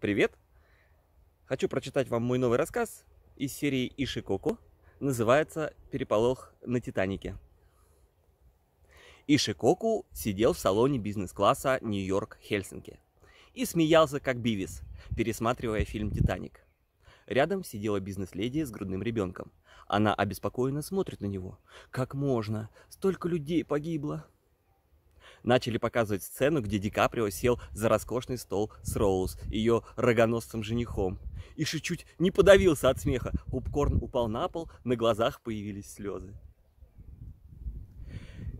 Привет! Хочу прочитать вам мой новый рассказ из серии Ишикоко. Называется «Переполох на Титанике». Ишикоку сидел в салоне бизнес-класса Нью-Йорк-Хельсинки и смеялся как Бивис, пересматривая фильм «Титаник». Рядом сидела бизнес-леди с грудным ребенком. Она обеспокоенно смотрит на него. «Как можно? Столько людей погибло!» начали показывать сцену, где Ди Каприо сел за роскошный стол с Роуз, ее рогоносцем женихом. Иши чуть не подавился от смеха. Попкорн упал на пол, на глазах появились слезы.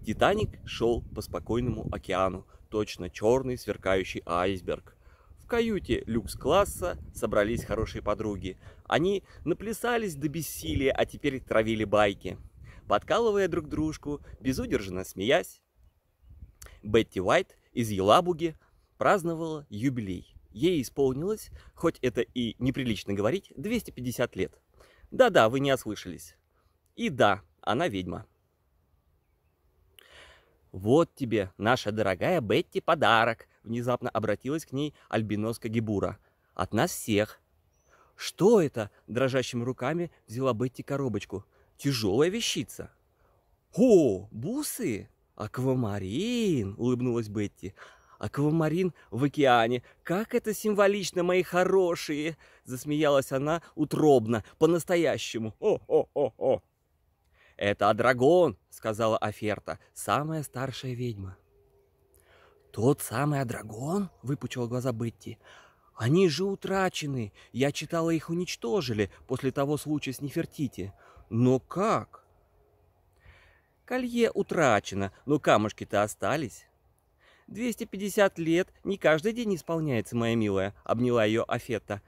Титаник шел по спокойному океану, точно черный сверкающий айсберг. В каюте люкс-класса собрались хорошие подруги. Они наплясались до бессилия, а теперь травили байки подкалывая друг дружку, безудержно смеясь, Бетти Уайт из Елабуги праздновала юбилей. Ей исполнилось, хоть это и неприлично говорить, 250 лет. Да-да, вы не ослышались. И да, она ведьма. «Вот тебе, наша дорогая Бетти, подарок!» Внезапно обратилась к ней альбиноска Гибура. «От нас всех!» «Что это?» – дрожащими руками взяла Бетти коробочку. «Тяжелая вещица!» «О, бусы!» «Аквамарин!» — улыбнулась Бетти. «Аквамарин в океане! Как это символично, мои хорошие!» — засмеялась она утробно, по-настоящему. «О-о-о-о!» «Это Адрагон!» — сказала Аферта, самая старшая ведьма. «Тот самый Адрагон?» — выпучила глаза Бетти. «Они же утрачены! Я читала, их уничтожили после того случая с Нефертити. Но как?» Колье утрачено, но камушки-то остались. 250 лет не каждый день исполняется, моя милая, обняла ее Афета.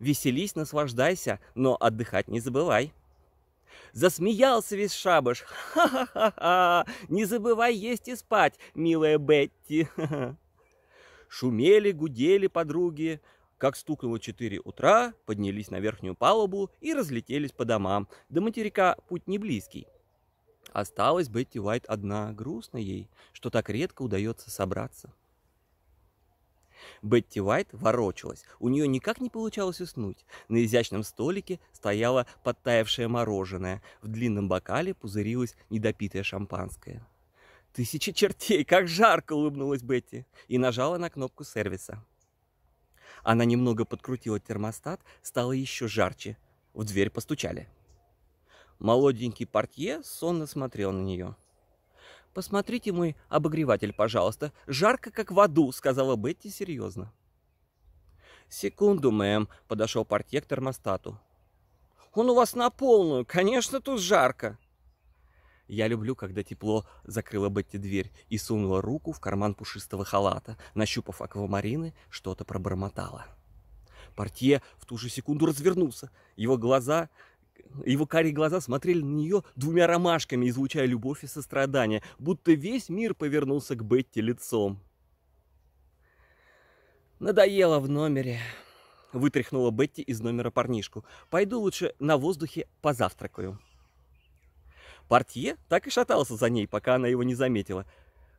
Веселись, наслаждайся, но отдыхать не забывай. Засмеялся весь шабаш. Ха-ха-ха-ха! Не забывай есть и спать, милая Бетти. Шумели, гудели подруги. Как стукнуло четыре утра, поднялись на верхнюю палубу и разлетелись по домам. До материка путь не близкий. Осталась Бетти Уайт одна, грустно ей, что так редко удается собраться. Бетти Уайт ворочалась, у нее никак не получалось уснуть. На изящном столике стояло подтаявшее мороженое, в длинном бокале пузырилось недопитое шампанское. «Тысячи чертей, как жарко!» — улыбнулась Бетти и нажала на кнопку сервиса. Она немного подкрутила термостат, стало еще жарче. В дверь постучали. Молоденький портье сонно смотрел на нее. «Посмотрите мой обогреватель, пожалуйста. Жарко, как в аду», — сказала Бетти серьезно. «Секунду, мэм», — подошел портье к термостату. «Он у вас на полную. Конечно, тут жарко». Я люблю, когда тепло закрыла Бетти дверь и сунула руку в карман пушистого халата, нащупав аквамарины, что-то пробормотала. Портье в ту же секунду развернулся. Его глаза его карие глаза смотрели на нее двумя ромашками, излучая любовь и сострадание, будто весь мир повернулся к Бетти лицом. «Надоело в номере», — вытряхнула Бетти из номера парнишку. «Пойду лучше на воздухе позавтракаю». Портье так и шатался за ней, пока она его не заметила.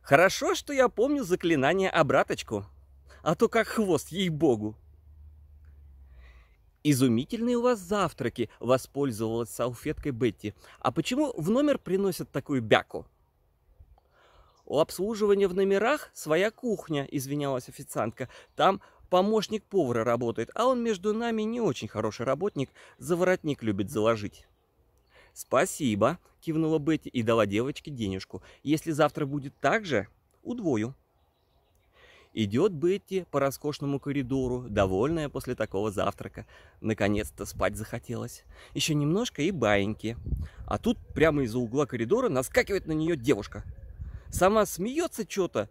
«Хорошо, что я помню заклинание обраточку, а то как хвост, ей-богу!» «Изумительные у вас завтраки!» — воспользовалась салфеткой Бетти. «А почему в номер приносят такую бяку?» «У обслуживания в номерах своя кухня», — извинялась официантка. «Там помощник повара работает, а он между нами не очень хороший работник, заворотник любит заложить». «Спасибо», — кивнула Бетти и дала девочке денежку. «Если завтра будет так же, удвою». Идет Бетти по роскошному коридору, довольная после такого завтрака. Наконец-то спать захотелось. Еще немножко и баиньки. А тут прямо из-за угла коридора наскакивает на нее девушка. Сама смеется что-то,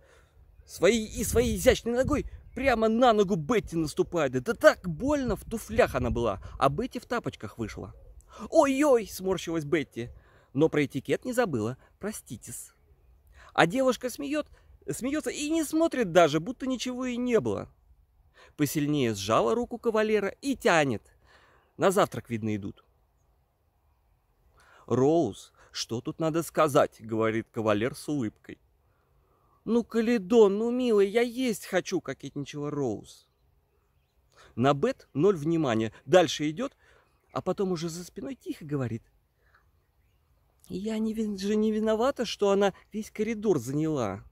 своей и своей изящной ногой прямо на ногу Бетти наступает. Да так больно, в туфлях она была, а Бетти в тапочках вышла. «Ой-ой!» – сморщилась Бетти. Но про этикет не забыла. Проститесь. А девушка смеет, Смеется и не смотрит даже, будто ничего и не было. Посильнее сжала руку кавалера и тянет. На завтрак, видно, идут. «Роуз, что тут надо сказать?» — говорит кавалер с улыбкой. «Ну, Каледон, ну, милый, я есть хочу!» — кокетничала Роуз. На бет ноль внимания. Дальше идет, а потом уже за спиной тихо говорит. «Я не, же не виновата, что она весь коридор заняла!»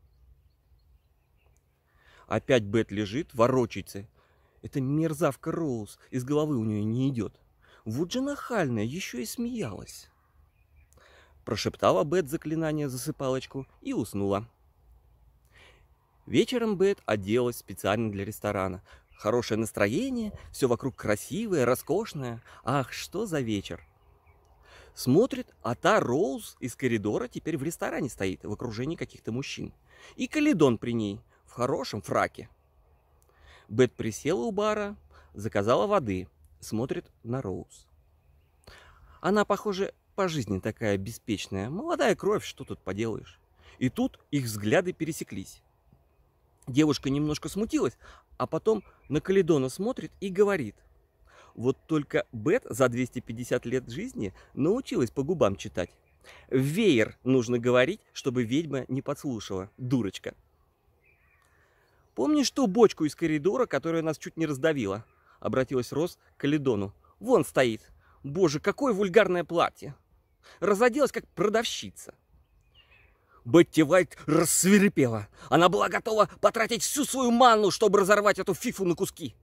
Опять Бет лежит, ворочается. Это мерзавка Роуз, из головы у нее не идет. Вот же нахальная, еще и смеялась. Прошептала Бет заклинание засыпалочку и уснула. Вечером Бет оделась специально для ресторана. Хорошее настроение, все вокруг красивое, роскошное. Ах, что за вечер! Смотрит, а та Роуз из коридора теперь в ресторане стоит, в окружении каких-то мужчин. И Калидон при ней хорошем фраке. Бет присела у бара, заказала воды, смотрит на Роуз. Она, похоже, по жизни такая беспечная. Молодая кровь, что тут поделаешь. И тут их взгляды пересеклись. Девушка немножко смутилась, а потом на Каледона смотрит и говорит. Вот только Бет за 250 лет жизни научилась по губам читать. Веер нужно говорить, чтобы ведьма не подслушала, дурочка. «Помнишь ту бочку из коридора, которая нас чуть не раздавила?» — обратилась Рос к Ледону. «Вон стоит. Боже, какое вульгарное платье! Разоделась, как продавщица!» Бетти Вайт рассверепела. Она была готова потратить всю свою манну, чтобы разорвать эту фифу на куски.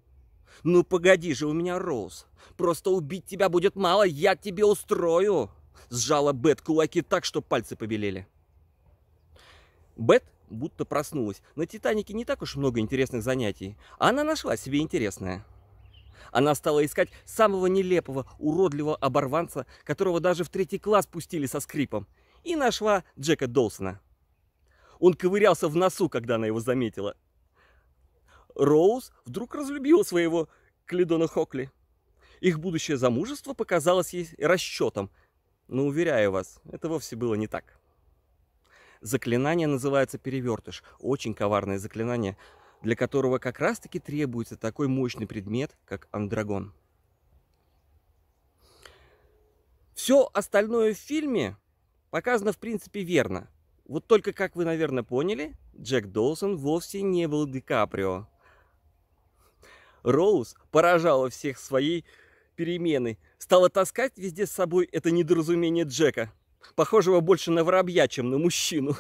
«Ну погоди же у меня, Роуз. Просто убить тебя будет мало, я тебе устрою!» Сжала Бет кулаки так, что пальцы побелели. Бет будто проснулась. На «Титанике» не так уж много интересных занятий. а Она нашла себе интересное. Она стала искать самого нелепого, уродливого оборванца, которого даже в третий класс пустили со скрипом, и нашла Джека Долсона. Он ковырялся в носу, когда она его заметила. Роуз вдруг разлюбила своего Клидона Хокли. Их будущее замужество показалось ей расчетом, но, уверяю вас, это вовсе было не так. Заклинание называется перевертыш. Очень коварное заклинание, для которого как раз-таки требуется такой мощный предмет, как андрагон. Все остальное в фильме показано, в принципе, верно. Вот только, как вы, наверное, поняли, Джек Долсон вовсе не был Ди Каприо. Роуз поражала всех своей переменой, стала таскать везде с собой это недоразумение Джека – похожего больше на воробья, чем на мужчину,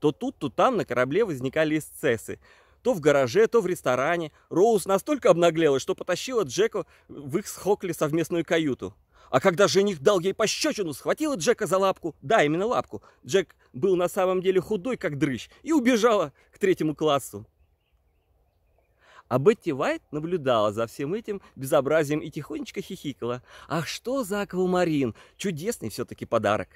то тут, то там на корабле возникали эксцессы. То в гараже, то в ресторане. Роуз настолько обнаглела, что потащила Джека в их с Хокли совместную каюту. А когда жених дал ей пощечину, схватила Джека за лапку, да, именно лапку, Джек был на самом деле худой, как дрыщ, и убежала к третьему классу. А Бетти Вайт наблюдала за всем этим безобразием и тихонечко хихикала. А что за аквамарин! Чудесный все-таки подарок!»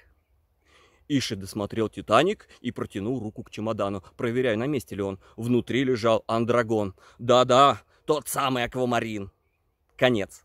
Иши досмотрел «Титаник» и протянул руку к чемодану, проверяя, на месте ли он. Внутри лежал андрагон. «Да-да, тот самый аквамарин!» Конец.